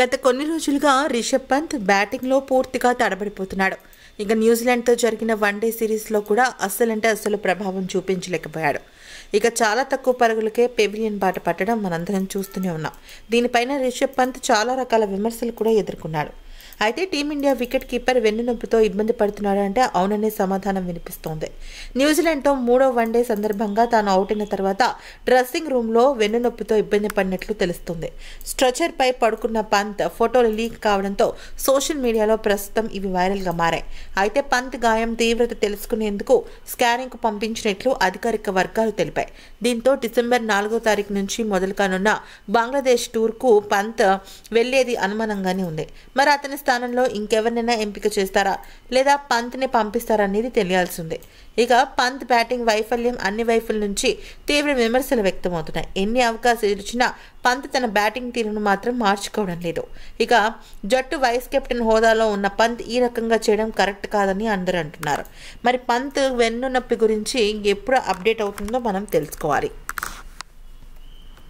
గత కొన్ని రోజులుగా రిషబ్ పంత్ బ్యాటింగ్లో పూర్తిగా తడబడిపోతున్నాడు ఇక న్యూజిలాండ్తో జరిగిన వన్డే సిరీస్లో కూడా అస్సలంటే అస్సలు ప్రభావం చూపించలేకపోయాడు ఇక చాలా తక్కువ పరుగులకే పెవిలియన్ బాట పట్టడం మనందరం చూస్తూనే ఉన్నాం దీనిపైన రిషబ్ పంత్ చాలా రకాల విమర్శలు కూడా ఎదుర్కొన్నాడు అయితే టీమిండియా వికెట్ కీపర్ వెన్నునొప్పితో ఇబ్బంది పడుతున్నాడంటే అవుననే సమాధానం వినిపిస్తోంది న్యూజిలాండ్తో మూడో వన్డే సందర్భంగా తాను అవుట్ అయిన తర్వాత డ్రెస్సింగ్ రూమ్లో వెన్నునొప్పితో ఇబ్బంది పడినట్లు తెలుస్తుంది పై పడుకున్న పంత్ ఫోటోలు లీక్ కావడంతో సోషల్ మీడియాలో ప్రస్తుతం ఇవి వైరల్గా మారాయి అయితే పంత్ గాయం తీవ్రత తెలుసుకునేందుకు స్కానింగ్కు పంపించినట్లు అధికారిక వర్గాలు తెలిపాయి దీంతో డిసెంబర్ నాలుగో తారీఖు నుంచి మొదలు కానున్న బంగ్లాదేశ్ టూర్కు పంత్ వెళ్లేది అనుమానంగానే ఉంది మరి అతని స్థానంలో ఇంకెవరినైనా ఎంపిక చేస్తారా లేదా పంత్ని అనేది తెలియాల్సిందే ఇక పంత్ బ్యాటింగ్ వైఫల్యం అన్ని వైపుల నుంచి తీవ్ర విమర్శలు వ్యక్తమవుతున్నాయి ఎన్ని అవకాశాలు ఇచ్చినా పంత్ తన బ్యాటింగ్ తీరును మాత్రం మార్చుకోవడం లేదు ఇక జట్టు వైస్ కెప్టెన్ హోదాలో ఉన్న పంత్ ఈ రకంగా చేయడం కరెక్ట్ కాదని అందరూ అంటున్నారు మరి పంత్ వెన్ను నొప్పి గురించి ఎప్పుడు అప్డేట్ అవుతుందో మనం తెలుసుకోవాలి